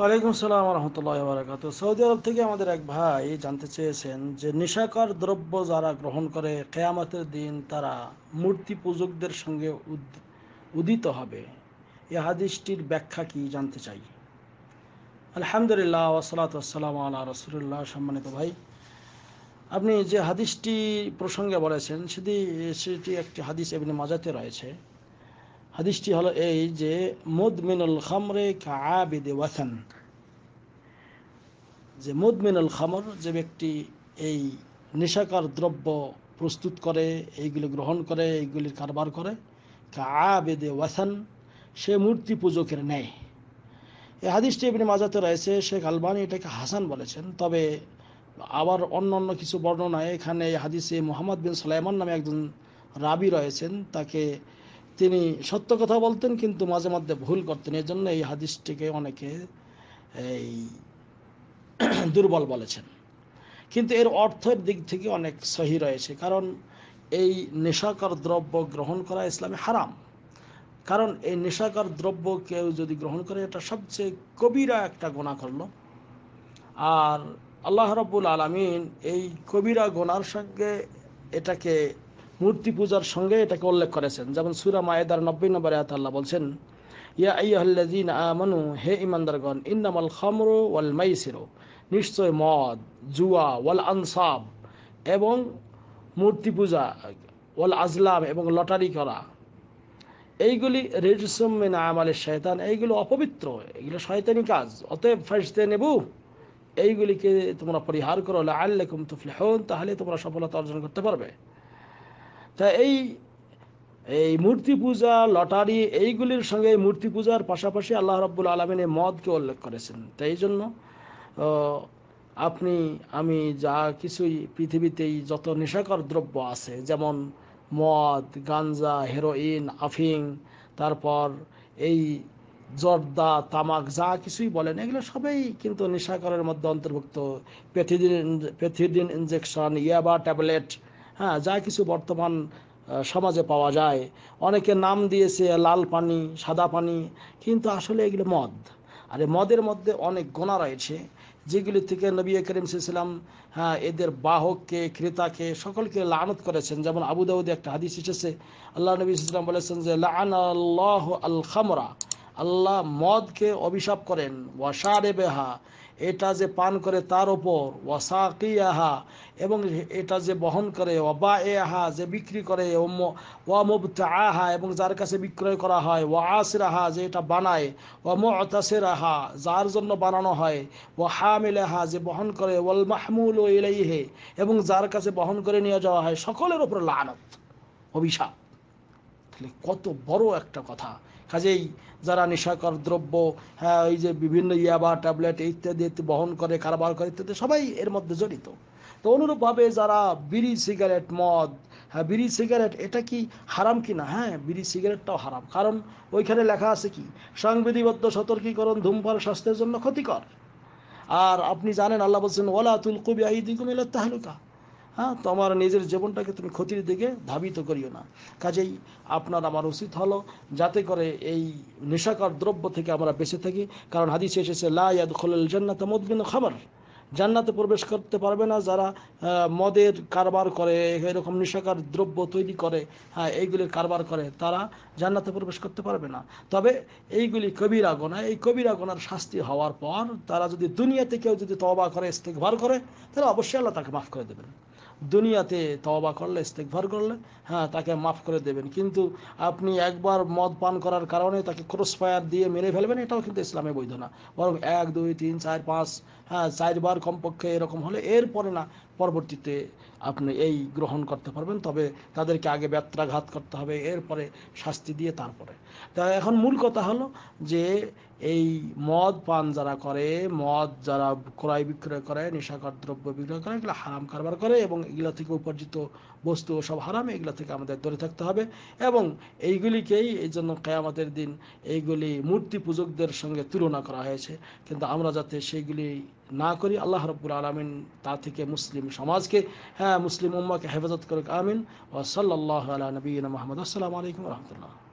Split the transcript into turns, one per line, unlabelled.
ওয়ালাইকুম সালাম রহমতুল্লাহ বারাকাত সৌদি আরব থেকে আমাদের এক ভাই জানতে চেয়েছেন যে নেশাকর দ্রব্য যারা গ্রহণ করে কেয়ামতের দিন তারা মূর্তি পূজকদের সঙ্গে উদিত হবে এ হাদিসটির ব্যাখ্যা কি জানতে চাই আলহামদুলিল্লাহ ওসলাত আসসালাম আল্লাহ রসুল্লাহ সম্মানিত ভাই আপনি যে হাদিসটি প্রসঙ্গে বলেছেন সেটি সেটি একটি হাদিস এমনি মাজাতে রয়েছে হাদিসটি হলো এই যে মুদমিনুল খামরে কাবিদে ওয়াসান যে মুদমিনুল খামর যে ব্যক্তি এই নেশাকার দ্রব্য প্রস্তুত করে এইগুলি গ্রহণ করে এইগুলির কারবার করে কাবেদে ওয়াসান সে মূর্তি পূজকের নেয় এই হাদিসটি এমনি মাজাতে রয়েছে শেখ আলবানি এটাকে হাসান বলেছেন তবে আবার অন্য অন্য কিছু বর্ণনায় এখানে হাদিসে মোহাম্মদ বিন সালাইমান নামে একজন রাবি রয়েছেন তাকে তিনি সত্য কথা বলতেন কিন্তু মাঝে মধ্যে ভুল করতেন এই জন্য এই হাদিসটিকে অনেকে এই দুর্বল বলেছেন কিন্তু এর অর্থের দিক থেকে অনেক সহি রয়েছে কারণ এই নেশাকর দ্রব্য গ্রহণ করা ইসলামে হারাম কারণ এই নেশাকর দ্রব্য কেউ যদি গ্রহণ করে এটা সবচেয়ে কবিরা একটা গোনা করল আর আল্লাহ রব্বুল আলমিন এই কবিরা গোনার সঙ্গে এটাকে মূর্তি পূজার সঙ্গে এটাকে উল্লেখ করেছেন যেমন সুরা মায়েদার নব্বই নম্বর আয়াত আল্লাহ বলছেন ইয়া আইয়াল্লাযীনা আমানু হে ইমানদারগণ ইন্নামাল খামরু ওয়াল মাইসিরু নিশ্চয় মদ জুয়া ওয়াল আনসাব এবং মূর্তি পূজা ওয়াল আজলাম এবং লটারি করা এইগুলি রেজসম মিনা আমালের শয়তান এইগুলো অপবিত্র এগুলো শয়তানি কাজ অতএব ফাঁসতে নেবু এইগুলিকে তোমরা পরিহার করো আল্লাকুম তুফলিহন তাহলে তোমরা সফলতা অর্জন করতে পারবে তা এই এই মূর্তি পূজা লটারি এইগুলির সঙ্গে এই মূর্তি পূজার পাশাপাশি আল্লাহ রব্বুল আলমিন এই মদকে উল্লেখ করেছেন তাই জন্য আপনি আমি যা কিছুই পৃথিবীতেই যত নেশাকর দ্রব্য আছে যেমন মদ গাঞ্জা হেরোইন আফিং তারপর এই জর্দা তামাক যা কিছুই বলেন এগুলো সবই কিন্তু নেশাকরের মধ্যে অন্তর্ভুক্ত পেথিদিন পেথিদিন ইঞ্জেকশন ইয়াবা ট্যাবলেট হ্যাঁ যা কিছু বর্তমান সমাজে পাওয়া যায় অনেকে নাম দিয়েছে লাল পানি সাদা পানি কিন্তু আসলে এগুলো মদ আর মদের মধ্যে অনেক গোনা রয়েছে যেগুলি থেকে নবী করিম সাল্লাম হ্যাঁ এদের বাহককে ক্রেতাকে সকলকে লানত করেছেন যেমন আবু একটা হাদিস এসেছে আল্লাহ নবী সাল্লাম বলেছেন যে লান আল খামরা আল্লাহ মদকে অভিশাপ করেন ওয়াসারে বেহা এটা যে পান করে তার ওপর ওয়াসাকি আহা এবং এটা যে বহন করে ওবা এ আহা যে বিক্রি করে ওয়ামুবত আহা এবং যার কাছে বিক্রয় করা হয় ওয়া আসের আহা যে এটা বানায় ওমো অতাসের আহা যার জন্য বানানো হয় ও হামিল আহা যে বহন করে ওয়াল মাহমুল ও ইলাইহে এবং যার কাছে বহন করে নিয়ে যাওয়া হয় সকলের ওপর লানত অভিশাপ তাহলে কত বড় একটা কথা কাজেই যারা নেশাকর দ্রব্য হ্যাঁ ওই যে বিভিন্ন ইয়াবা ট্যাবলেট ইত্যাদি বহন করে কারবার করে ইত্যাদি সবাই এর মধ্যে জড়িত তো অনুরূপভাবে যারা বিড়ি সিগারেট মদ হ্যাঁ বিড়ি সিগারেট এটা কি হারাম কি না হ্যাঁ বিড়ি সিগারেটটাও হারাম কারণ ওইখানে লেখা আছে কি সংবিধিবদ্ধ সতর্কীকরণ ধূমপান স্বাস্থ্যের জন্য ক্ষতিকর আর আপনি জানেন আল্লাহ বলছেন ওলা তুল কবি আইদিকুমিল্লা তাহলুকা হ্যাঁ তোমার নিজের জীবনটাকে তুমি ক্ষতির দিকে ধাবিত করিও না কাজেই আপনার আমার উচিত হলো যাতে করে এই নেশাকার দ্রব্য থেকে আমরা বেঁচে থাকি কারণ হাদিসে এসেছে লা ইয়াদ খোলেল জান্নাত মদবিন খাবার জান্নাতে প্রবেশ করতে পারবে না যারা মদের কারবার করে এরকম নেশাকার দ্রব্য তৈরি করে হ্যাঁ এইগুলির কারবার করে তারা জান্নাতে প্রবেশ করতে পারবে না তবে এইগুলি কবিরা গোনা এই কবিরা গোনার শাস্তি হওয়ার পর তারা যদি দুনিয়াতে কেউ যদি তবা করে ইস্তেকবার করে তাহলে অবশ্যই আল্লাহ তাকে মাফ করে দেবেন দুনিয়াতে তবা করলে ইস্তেকভার করলে হ্যাঁ তাকে মাফ করে দেবেন কিন্তু আপনি একবার মদ পান করার কারণে তাকে ক্রস ফায়ার দিয়ে মেরে ফেলবেন এটাও কিন্তু ইসলামে বৈধ না বরং এক দুই তিন চার পাঁচ হ্যাঁ চারবার কমপক্ষে এরকম হলে এরপরে না পরবর্তীতে আপনি এই গ্রহণ করতে পারবেন তবে তাদেরকে আগে ব্যত্রাঘাত করতে হবে এরপরে শাস্তি দিয়ে তারপরে তা এখন মূল কথা হলো যে এই মদ পান যারা করে মদ যারা ক্রয় বিক্রয় করে নেশাকর দ্রব্য বিক্রয় করে এগুলো হারাম কারবার করে এবং এগুলো থেকে উপার্জিত বস্তু সব হারাম এগুলো থেকে আমাদের ধরে থাকতে হবে এবং এইগুলিকেই এই জন্য কেয়ামতের দিন এইগুলি মূর্তি পূজকদের সঙ্গে তুলনা করা হয়েছে কিন্তু আমরা যাতে সেইগুলি نہ کری اللہ رب العالامن تاطق کے مسلم سماج کے ہاں مسلم عما کے حفظت کر کے عامن ب صلی اللہ عالیہ نبین محمد السلام علیکم و رحمۃ اللہ